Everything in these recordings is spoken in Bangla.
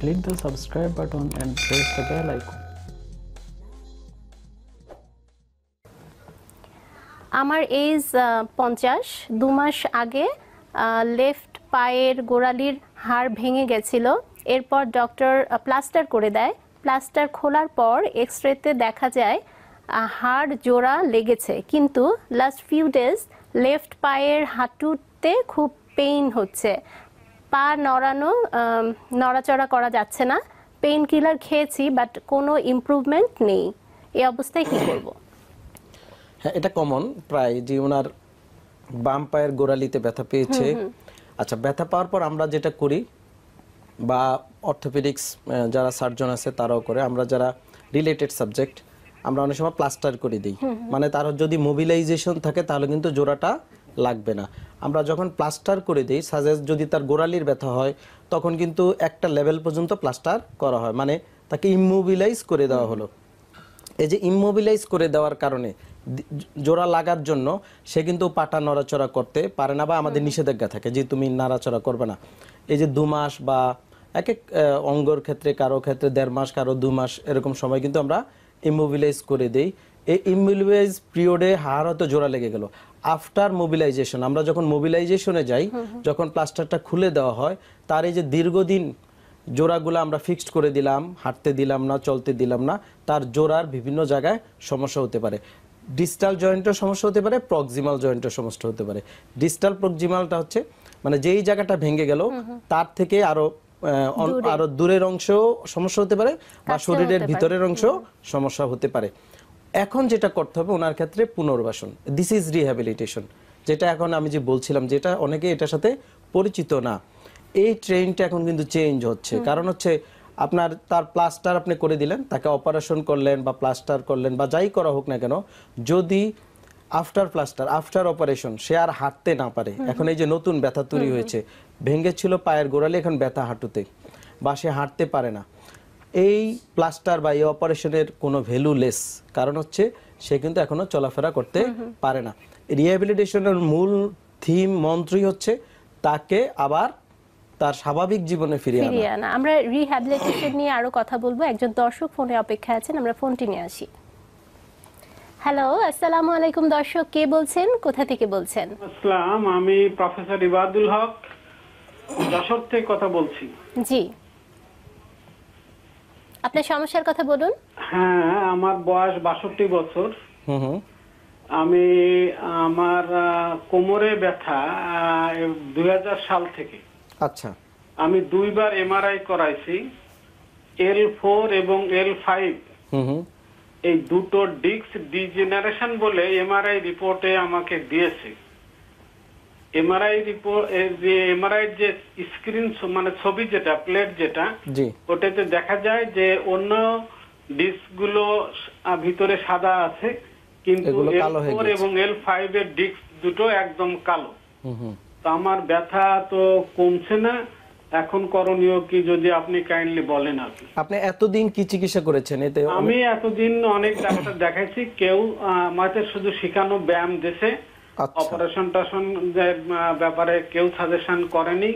click the subscribe button and press the bell icon আমার এজ পঞ্চাশ দু মাস আগে লেফট পায়ের গোড়ালির হাড় ভেঙে গেছিল এরপর ডক্টর প্লাস্টার করে দেয় প্লাস্টার খোলার পর এক্স রেতে দেখা যায় হাড় জোড়া লেগেছে কিন্তু লাস্ট ফিউ ডেজ লেফট পায়ের হাঁটুতে খুব পেইন হচ্ছে পা নড়ানো নড়াচড়া করা যাচ্ছে না পেইন কিলার খেয়েছি বাট কোনো ইম্প্রুভমেন্ট নেই এই অবস্থায় কি করব হ্যাঁ এটা কমন প্রায় যে ওনার বাম পায়ের গোড়ালিতে ব্যথা পেয়েছে আচ্ছা ব্যথা পাওয়ার পর আমরা যেটা করি বা অর্থোপেডিক্স যারা সার্জন আছে তারাও করে আমরা যারা রিলেটেড সাবজেক্ট আমরা অনেক সময় প্লাস্টার করে দিই মানে তার যদি মোবিলাইজেশন থাকে তাহলে কিন্তু জোড়াটা লাগবে না আমরা যখন প্লাস্টার করে দিই সাজেস্ট যদি তার গোড়ালির ব্যথা হয় তখন কিন্তু একটা লেভেল পর্যন্ত প্লাস্টার করা হয় মানে তাকে ইমোবিলাইজ করে দেওয়া হলো এই যে ইমোবিলাইজ করে দেওয়ার কারণে জোড়া লাগার জন্য সে কিন্তু পাটা নড়াচড়া করতে পারে না বা আমাদের নিষেধাজ্ঞা থাকে যে তুমি নাড়াচড়া করবে না এই যে দু মাস বা এক এক অঙ্গর ক্ষেত্রে কারো ক্ষেত্রে দেড় মাস কারো দু মাস এরকম সময় কিন্তু আমরা ইমোবিলাইজ করে দেই এই ইমোবিলাইজ পিরিয়ডে হাড় হয়তো জোড়া লেগে গেল আফটার মোবিলাইজেশন আমরা যখন মোবিলাইজেশনে যাই যখন প্লাস্টারটা খুলে দেওয়া হয় তার এই যে দীর্ঘদিন জোড়াগুলো আমরা ফিক্সড করে দিলাম হাঁটতে দিলাম না চলতে দিলাম না তার জোড়ার বিভিন্ন জায়গায় সমস্যা হতে পারে ডিস্টাল জয়েন্টের সমস্যা হতে পারে প্রক্সিমাল জয়েন্টের সমস্যা হতে পারে ডিস্টাল প্রক্সিমালটা হচ্ছে মানে যেই জায়গাটা ভেঙে গেল তার থেকে আরো আরো দূরের অংশ সমস্যা হতে পারে বা শরীরের ভিতরের অংশ সমস্যা হতে পারে এখন যেটা করতে হবে ওনার ক্ষেত্রে পুনর্বাসন দিস ইজ রিহ্যাবিলিটেশন যেটা এখন আমি যে বলছিলাম যেটা অনেকে এটার সাথে পরিচিত না এই ট্রেনটা এখন কিন্তু চেঞ্জ হচ্ছে কারণ হচ্ছে আপনার তার প্লাস্টার আপনি করে দিলেন তাকে অপারেশন করলেন বা প্লাস্টার করলেন বা যাই করা হোক না কেন যদি আফটার প্লাস্টার আফটার অপারেশন সে আর হাঁটতে না পারে এখন এই যে নতুন ব্যথা তৈরি হয়েছে ভেঙেছিল পায়ের গোড়ালি এখন ব্যথা হাঁটুতে বা সে হাঁটতে পারে না এই প্লাস্টার বা এই অপারেশনের কোনো ভ্যালু লেস কারণ হচ্ছে সে কিন্তু এখনও চলাফেরা করতে পারে না রিহ্যাবিলিটেশনের মূল থিম মন্ত্রই হচ্ছে তাকে আবার তার স্বাভাবিক জীবনে ফিরিয়ে আনা আমরা রিহ্যাবিলিটেশন নিয়ে আরো কথা বলবো একজন দর্শক ফোনে অপেক্ষা আছেন আমরা ফোনটি নিয়ে আসি হ্যালো আসসালামু আলাইকুম দর্শক কে বলছেন কোথা থেকে বলছেন আসসালাম আমি প্রফেসর ইবাদুল হক যশোর থেকে কথা বলছি জি আপনার সমস্যার কথা বলুন হ্যাঁ আমার বয়স বাষট্টি বছর আমি আমার কোমরে ব্যথা দুই সাল থেকে আচ্ছা আমি দুইবার এমআরআই করাইছি এল ফোর এবং এল ফাইভ এই দুটো ডিস্ক ডিজেনারেশন বলে এমআরআই রিপোর্টে আমাকে দিয়েছে এমআরআই রিপোর্ট eh, যে এমআরআই যে স্ক্রিন মানে ছবি যেটা প্লেট যেটা ওটাতে দেখা যায় যে অন্য ডিস্কগুলো ভিতরে সাদা আছে কিন্তু এল এবং এল ফাইভ এর ডিস্ক দুটো একদম কালো তো আমার ব্যথা তো কমছে না এখন করণীয় কি যদি আপনি কাইন্ডলি বলেন আপনি আপনি এতদিন কি চিকিৎসা করেছেন এতে আমি এতদিন অনেক ডাক্তার দেখাইছি কেউ আমাদের শুধু শিখানো ব্যায়াম দেশে অপারেশন আচ্ছা। টাশন যে ব্যাপারে কেউ সাজেশন করেনি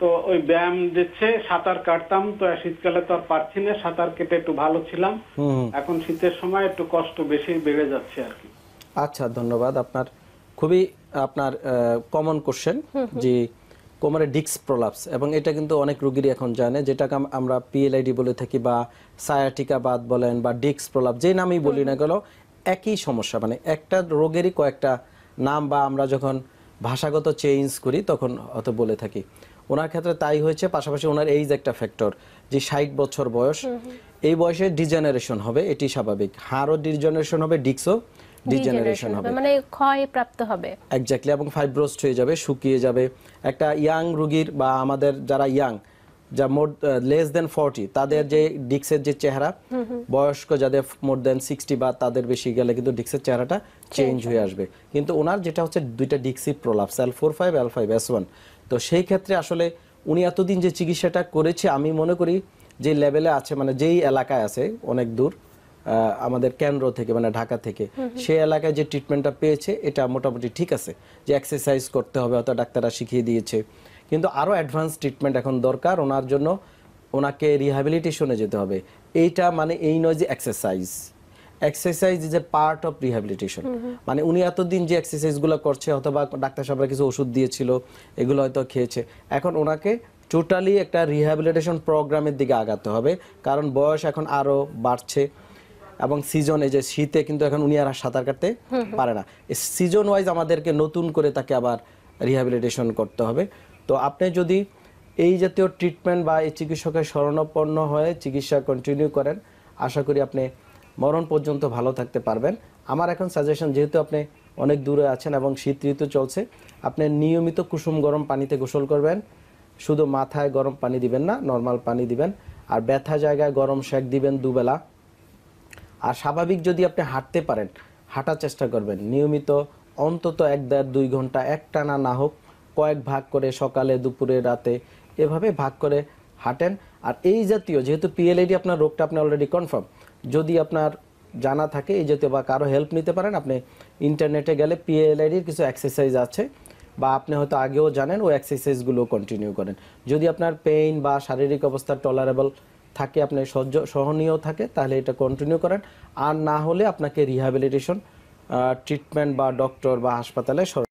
তো ওই ব্যায়াম দিচ্ছে সাঁতার কাটতাম তো শীতকালে তো আর পারছি না সাঁতার কেটে একটু ভালো ছিলাম এখন শীতের সময় একটু কষ্ট বেশি বেড়ে যাচ্ছে আর কি আচ্ছা ধন্যবাদ আপনার খুবই আপনার কমন কোশ্চেন যে কোমরে ডিক্স প্রলাপস এবং এটা কিন্তু অনেক রুগীর এখন জানে যেটাকে আমরা পিএলআইডি বলে থাকি বা সায়াটিকা বাদ বলেন বা ডিক্স প্রলাপ যে নামই বলি না গেল একই সমস্যা মানে একটা রোগেরই কয়েকটা নাম বা আমরা যখন ভাষাগত চেঞ্জ করি তখন অত বলে থাকি ওনার ক্ষেত্রে তাই হয়েছে পাশাপাশি ওনার এইজ একটা ফ্যাক্টর যে ষাট বছর বয়স এই বয়সে ডিজেনারেশন হবে এটি স্বাভাবিক হাড়ও ডিজেনারেশন হবে ডিক্সও ডিজেনারেশন হবে মানে ক্ষয় প্রাপ্ত হবে এক্স্যাক্টলি এবং ফাইব্রোস্ট হয়ে যাবে শুকিয়ে যাবে একটা ইয়াং রুগীর বা আমাদের যারা ইয়াং যা মোর লেস দেন ফর্টি তাদের যে ডিক্সের যে চেহারা বয়স্ক যাদের মোর দেন সিক্সটি বা তাদের বেশি গেলে কিন্তু ডিক্সের চেহারাটা চেঞ্জ হয়ে আসবে কিন্তু ওনার যেটা হচ্ছে দুইটা ডিক্সি prolapse L four five L five S one তো সেই ক্ষেত্রে আসলে উনি এতদিন যে চিকিৎসাটা করেছে আমি মনে করি যে লেভেলে আছে মানে যেই এলাকায় আছে অনেক দূর আমাদের কেন্দ্র থেকে মানে ঢাকা থেকে সেই এলাকায় যে ট্রিটমেন্টটা পেয়েছে এটা মোটামুটি ঠিক আছে যে এক্সারসাইজ করতে হবে অর্থাৎ ডাক্তাররা শিখিয়ে দিয়েছে কিন্তু আরও অ্যাডভান্স ট্রিটমেন্ট এখন দরকার ওনার জন্য ওনাকে রিহ্যাবিলিটেশনে যেতে হবে এইটা মানে এই নয় যে exercise exercise is a part of rehabilitation মানে উনি এতদিন যে এক্সারসাইজগুলো করছে অথবা ডাক্তার সাহেবরা কিছু ওষুধ দিয়েছিল এগুলো হয়তো খেয়েছে এখন ওনাকে টোটালি একটা রিহ্যাবিলিটেশন প্রোগ্রামের দিকে আগাতে হবে কারণ বয়স এখন আরও বাড়ছে এবং সিজনে যে শীতে কিন্তু এখন উনি আর সাঁতার কাটতে পারে না সিজন ওয়াইজ আমাদেরকে নতুন করে তাকে আবার রিহ্যাবিলিটেশন করতে হবে তো আপনি যদি এই জাতীয় ট্রিটমেন্ট বা এই চিকিৎসকের স্মরণাপন্ন হয়ে চিকিৎসা কন্টিনিউ করেন আশা করি আপনি মরণ পর্যন্ত ভালো থাকতে পারবেন আমার এখন সাজেশন যেহেতু আপনি অনেক দূরে আছেন এবং শীত ঋতু চলছে আপনি নিয়মিত কুসুম গরম পানিতে গোসল করবেন শুধু মাথায় গরম পানি দিবেন না নর্মাল পানি দিবেন আর ব্যথা জায়গায় গরম শেক দিবেন দুবেলা আর স্বাভাবিক যদি আপনি হাঁটতে পারেন হাঁটার চেষ্টা করবেন নিয়মিত অন্তত এক দেড় দুই ঘন্টা একটানা না হোক কয়েক ভাগ করে সকালে দুপুরে রাতে এভাবে ভাগ করে হাঁটেন আর এই জাতীয় যেহেতু পিএলএডি আপনার রোগটা আপনি অলরেডি কনফার্ম যদি আপনার জানা থাকে এই জাতীয় বা কারো হেল্প নিতে পারেন আপনি ইন্টারনেটে গেলে পিএলআইডির কিছু এক্সারসাইজ আছে বা আপনি হয়তো আগেও জানেন ওই এক্সারসাইজগুলো কন্টিনিউ করেন যদি আপনার পেইন বা শারীরিক অবস্থা টলারেবল থাকে আপনি সহ্য সহনীয় থাকে তাহলে এটা কন্টিনিউ করেন আর না হলে আপনাকে রিহ্যাবিলিটেশন ট্রিটমেন্ট বা ডক্টর বা হাসপাতালে